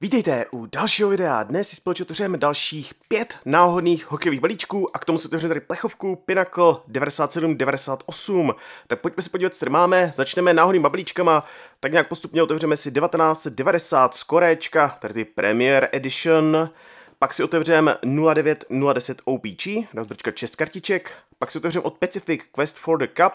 Vítejte u dalšího videa. Dnes si společně otevřeme dalších pět náhodných hokejových balíčků a k tomu si otevřeme tady plechovku Pinnacle 97-98. Tak pojďme si podívat, co tady máme. Začneme náhodným balíčkama, tak nějak postupně otevřeme si 1990 z Korečka, tady ty Premier Edition. Pak si otevřeme 09-010 OPG, rozbrčka 6 kartiček. Pak si otevřeme od Pacific Quest for the Cup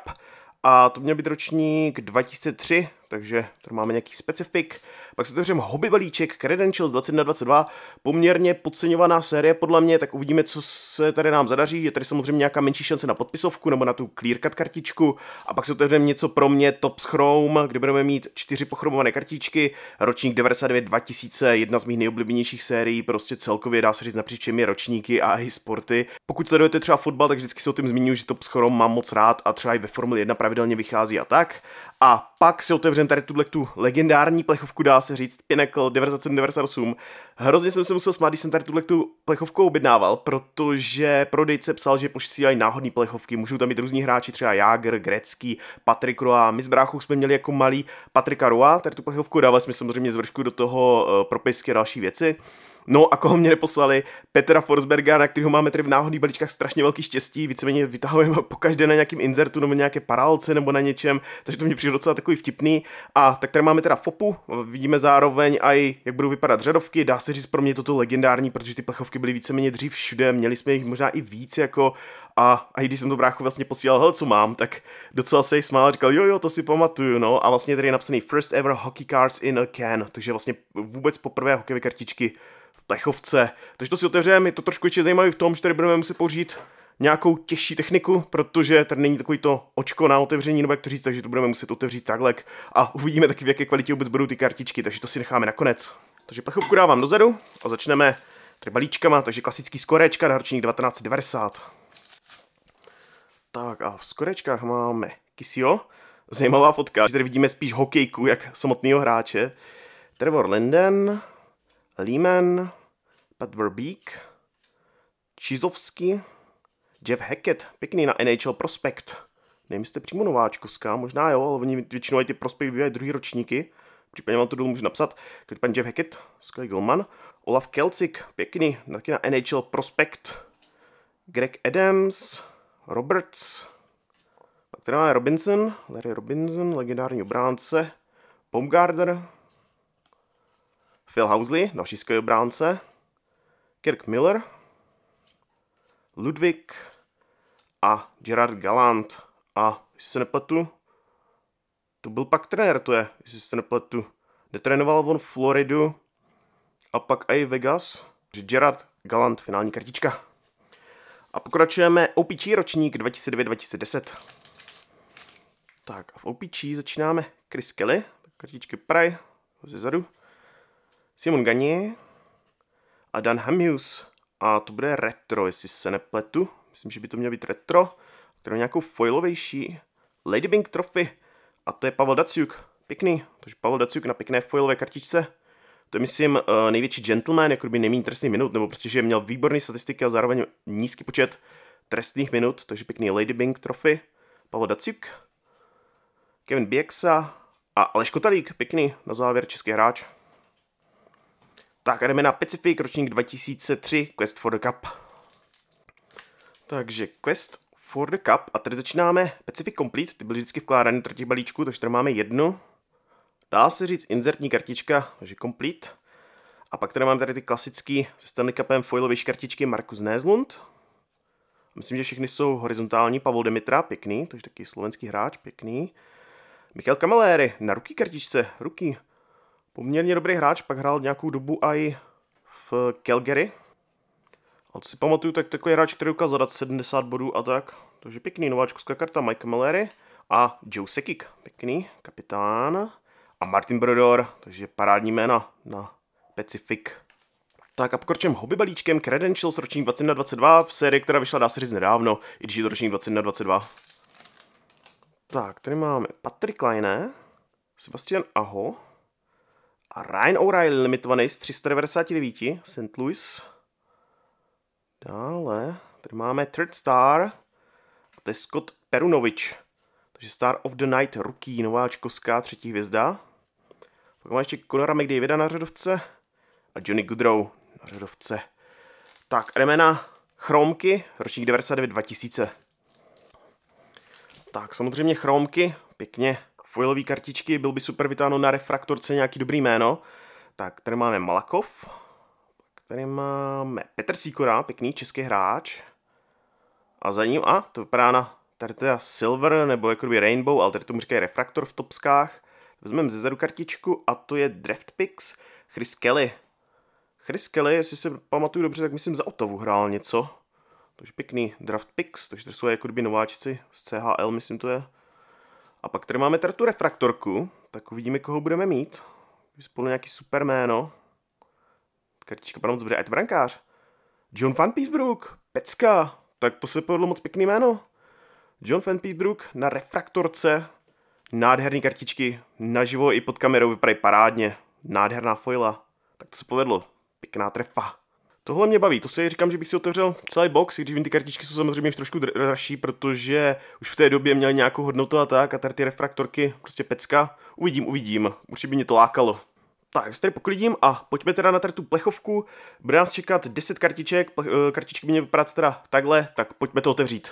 a to měl být ročník 2003, takže tady máme nějaký specifik. Pak se otevřeme hobby balíček Credentials 22, poměrně podceňovaná série podle mě, tak uvidíme, co se tady nám zadaří. Je tady samozřejmě nějaká menší šance na podpisovku nebo na tu clearcut kartičku. A pak se otevřeme něco pro mě Top Chrome, kde budeme mít čtyři pochromované kartičky, ročník 99 2000, jedna z mých nejoblíbenějších sérií, prostě celkově dá se říct napříč všemi ročníky a i sporty. Pokud sledujete třeba fotbal, tak vždycky se o tom zmiňuji, že Top Chrome mám moc rád a třeba i ve Formuli 1 pravidelně vychází a tak. A pak si otevřeme tady tuhle tu legendární plechovku, dá se říct, Pinnacle 1998. Hrozně jsem se musel smát, když jsem tady tuhle tu plechovku objednával, protože prodejce psal, že posílají náhodné plechovky. Můžou tam být různí hráči, třeba Jager, Grecký, Patrik Roa. My s bráchou jsme měli jako malý Patrika Roa, tady tu plechovku, dávali jsme samozřejmě zvršku do toho eh, propisky a další věci. No a koho mě neposlali? Petra Forsberga, na kterého máme tady v náhodných balíčkách strašně velký štěstí, víceméně vytahujeme pokaždé na nějakém inzertu nebo nějaké parálce nebo na něčem, takže to mě přijde docela takový vtipný. A tak tady máme teda FOPu, vidíme zároveň i jak budou vypadat řadovky, dá se říct pro mě toto legendární, protože ty plechovky byly víceméně dřív všude, měli jsme jich možná i víc jako a, a i když jsem to bráchu vlastně posílal, hele, co mám, tak docela se jí smál, říkal, jo, jo, to si pamatuju, no a vlastně tady je napsaný First ever hockey cards in a can, takže vlastně vůbec poprvé hokejové kartičky plechovce. Takže to si otevřeme, je to trošku ještě zajímavé v tom, že tady budeme muset použít nějakou těžší techniku, protože tady není takový to očko na otevření, nebo jak to říct, takže to budeme muset otevřít takhle a uvidíme taky v jaké kvalitě vůbec budou ty kartičky, takže to si necháme nakonec. Takže plechovku dávám dozadu a začneme tady balíčkama, takže klasický skorečka na ročník 1990. Tak a v skorečkách máme Kisio, zajímavá fotka, tady vidíme spíš hokejku, jak samotného hráče. Trevor Linden, Lehman, Pat Verbeek, Čizovsky, Jeff Hackett, pěkný na NHL Prospect. Nevím, jestli přímo nováčkovská, možná jo, ale oni většinou ty Prospect bývají druhý ročníky. Případně vám to dolů můžu napsat. Každopádně Jeff Hackett, skvělý Gilman, Olaf Kelcik, pěkný, taky na NHL Prospect. Greg Adams, Roberts, pak tady máme Robinson, Larry Robinson, legendární obránce, Baumgartner, Phil Housley, další skvělý obránce, Kirk Miller, Ludwig a Gerard Galant. A jestli se nepletu, to byl pak trenér, to je, jestli se nepletu. Detrénoval on Floridu a pak i Vegas. Gerard Galant, finální kartička. A pokračujeme OPG ročník 2009-2010. Tak a v OPG začínáme Chris Kelly, kartičky pry, zezadu. zadu. Simon Gagne a Dan Hamius. A to bude retro, jestli se nepletu. Myslím, že by to mělo být retro, které nějakou foilovější Lady Bing Trophy. A to je Pavel Daciuk. Pěkný. Takže Pavel Daciuk na pěkné foilové kartičce. To je, myslím, eh, největší gentleman, jako by nemín trestný minut, nebo prostě, že měl výborný statistiky a zároveň nízký počet trestných minut, takže pěkný Lady Bing Trophy. Pavel Daciuk, Kevin Bieksa a Aleš Kotalík, pěkný, na závěr český hráč. Tak jdeme na Pacific, ročník 2003, Quest for the Cup. Takže Quest for the Cup a tady začínáme Pacific Complete, ty byly vždycky vkládány do třetích balíčků, takže tady máme jednu. Dá se říct insertní kartička, takže Complete. A pak tady máme tady ty klasický se Stanley Cupem foilovější kartičky Markus Neslund. Myslím, že všechny jsou horizontální. Pavel Demitra, pěkný, takže taky slovenský hráč, pěkný. Michal Kamaléry na ruky kartičce, ruky. Poměrně dobrý hráč, pak hrál nějakou dobu i v Calgary. Ale si pamatuju, tak takový hráč, který ukázal dát 70 bodů a tak. Takže pěkný nováčkovská karta Mike Mallery a Joe Sekik, pěkný kapitán. A Martin Brodor, takže parádní jména na Pacific. Tak a pokročím hobby balíčkem Credentials ročník 2022 v sérii, která vyšla dá se říct nedávno, i když je to ročník 2022. Tak, tady máme Patrick Line, Sebastian Aho, a Ryan O'Reilly limitovaný z 399 St. Louis. Dále, tady máme Third Star, a to je Scott Perunovič. Takže Star of the Night rookie, nováčkovská třetí hvězda. Pak máme ještě Conora McDavida na řadovce a Johnny Goodrow na řadovce. Tak, jdeme na chromky, ročník 99 2000. Tak, samozřejmě chromky, pěkně foilové kartičky, byl by super vytáhnout na refraktorce nějaký dobrý jméno. Tak tady máme Malakov, tady máme Petr Sikora, pěkný český hráč. A za ním, a to vypadá na tady teda Silver nebo jakoby Rainbow, ale tady tomu říkají refraktor v topskách. Vezmeme ze zadu kartičku a to je Draft Picks Chris Kelly. Chris Kelly, jestli se pamatuju dobře, tak myslím za Otavu hrál něco. To je pěkný draft picks, takže to jsou jakoby nováčci z CHL, myslím to je. A pak tady máme tady tu refraktorku, tak uvidíme, koho budeme mít. Spolu nějaký super jméno. Kartička padá moc dobře, je to brankář. John Van Peesbrook, pecka, tak to se povedlo moc pěkný jméno. John Van Peesbrook na refraktorce, nádherný kartičky, naživo i pod kamerou vypadají parádně, nádherná foila, tak to se povedlo, pěkná trefa. Tohle mě baví, to si říkám, že bych si otevřel celý box, i když ty kartičky jsou samozřejmě už trošku dražší, protože už v té době měly nějakou hodnotu a tak, a tady ty refraktorky, prostě pecka. Uvidím, uvidím, určitě by mě to lákalo. Tak, se tady poklidím a pojďme teda na tady tu plechovku. Bude nás čekat 10 kartiček, eh, kartičky mě vypadat teda takhle, tak pojďme to otevřít.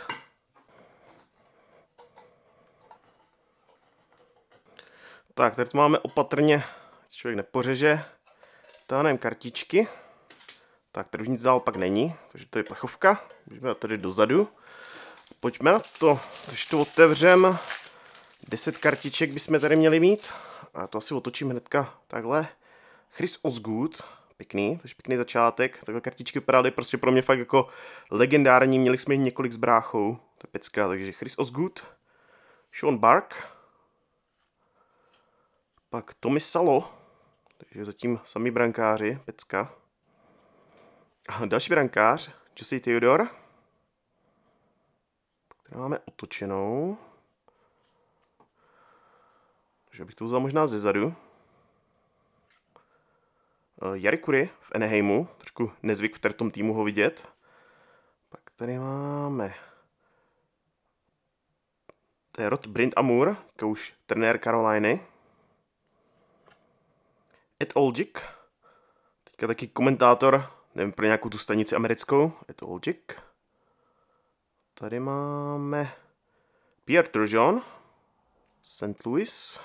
Tak, tady to máme opatrně, člověk nepořeže. Táhnem kartičky. Tak, tady už nic dál pak není, takže to je plechovka. Můžeme tady dozadu. Pojďme na to, když to otevřem. 10 kartiček bychom tady měli mít. A to asi otočím hnedka takhle. Chris Osgood, pěkný, takže pěkný začátek. Takové kartičky vypadaly prostě pro mě fakt jako legendární, měli jsme jich několik s bráchou. To je pecka, takže Chris Osgood, Sean Bark, pak Tommy Salo, takže zatím sami brankáři, pecka. Další brankář, Jussi Theodor, která máme otočenou. Takže bych to vzal možná ze zadu. Eh, Jary Kury v Eneheimu, trošku nezvyk v tom týmu ho vidět. Pak tady máme to je Rod Brind Amur, už trenér Karoliny. Ed Olgic, teďka taky komentátor nevím, pro nějakou tu stanici americkou, je to Olgic. Tady máme Pierre Turgeon, St. Louis.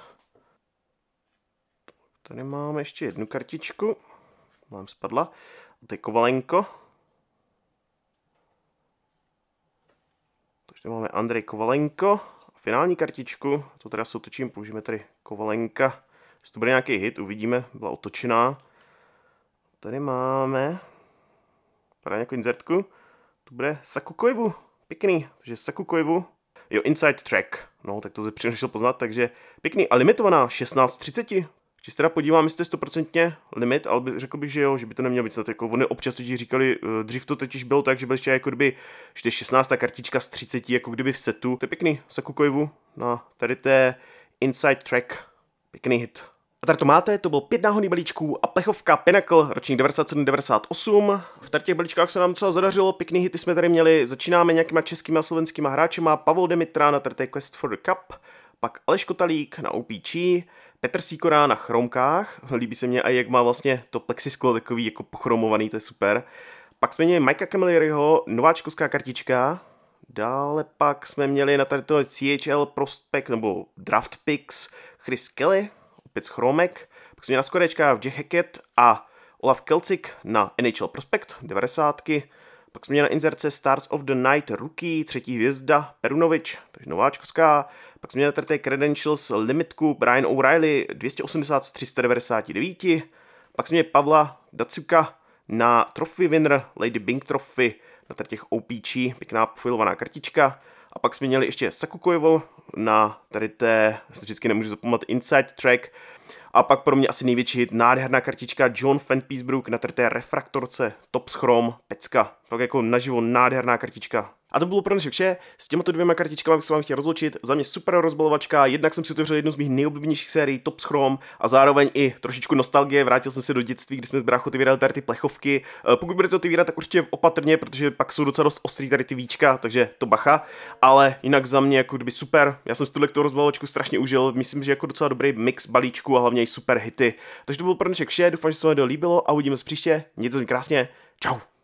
Tady máme ještě jednu kartičku, mám spadla, a to je Kovalenko. Takže tady máme Andrej Kovalenko, finální kartičku, to teda se otočím, použijeme tady Kovalenka, jestli to bude nějaký hit, uvidíme, byla otočená. Tady máme Padá jako inzertku. To bude Saku Koivu. Pěkný. Takže Saku Koivu. Jo, Inside Track. No, tak to se přišel poznat, takže pěkný. A limitovaná 16.30. Když se teda podívám, jestli je 100% limit, ale by, řekl bych, že jo, že by to nemělo být snad jako oni občas totiž říkali, eh, dřív to totiž bylo tak, že byl ještě jako kdyby, ještě 16. kartička z 30, jako kdyby v setu. To je pěkný, Saku Koivu na tady je Inside Track. Pěkný hit. A tady to máte, to byl pět náhodných balíčků a plechovka Pinnacle, ročník 97-98. V tady těch balíčkách se nám co zadařilo, pěkný hity jsme tady měli, začínáme nějakýma českýma a slovenskýma hráčema, Pavel Demitra na tady Quest for the Cup, pak Aleš Kotalík na OPG, Petr Sikora na chromkách, líbí se mě a jak má vlastně to plexisklo takový jako pochromovaný, to je super. Pak jsme měli Mikea Camilleri, nováčkovská kartička, Dále pak jsme měli na tady to CHL Prospect nebo Draft Picks Chris Kelly, Pits Chromek, pak jsem měl na skorečkách Jack Hackett a Olaf Kelcik na NHL Prospect 90. Pak jsme na inzerce Stars of the Night Rookie, třetí hvězda Perunovič, takže nováčkovská. Pak jsme na tady Credentials limitku Brian O'Reilly 280 z 399. Pak jsme měli Pavla Dacuka na Trophy Winner Lady Bing Trophy na těch OPG, pěkná profilovaná kartička. A pak jsme měli ještě Sakukojevo na tady té, já se vždycky nemůžu zapomenout, Inside Track. A pak pro mě asi největší hit, nádherná kartička John Fenpeacebrook na té refraktorce Top Schrom, pecka. Tak jako naživo nádherná kartička, a to bylo pro dnešek vše. S těmito dvěma kartičkami bych se vám chtěl rozloučit. Za mě super rozbalovačka, jednak jsem si otevřel jednu z mých nejoblíbenějších sérií Top Chrome a zároveň i trošičku nostalgie. Vrátil jsem se do dětství, kdy jsme s bráchou otevírali tady ty plechovky. Eh, pokud budete otvírat, tak určitě opatrně, protože pak jsou docela dost ostrý tady ty víčka, takže to bacha. Ale jinak za mě jako kdyby super. Já jsem si tuhle rozbalovačku strašně užil. Myslím, že jako docela dobrý mix balíčku a hlavně i super hity. Takže to bylo pro dnešek vše. Doufám, že se vám to líbilo a uvidíme se příště. Mějte se krásně. Ciao.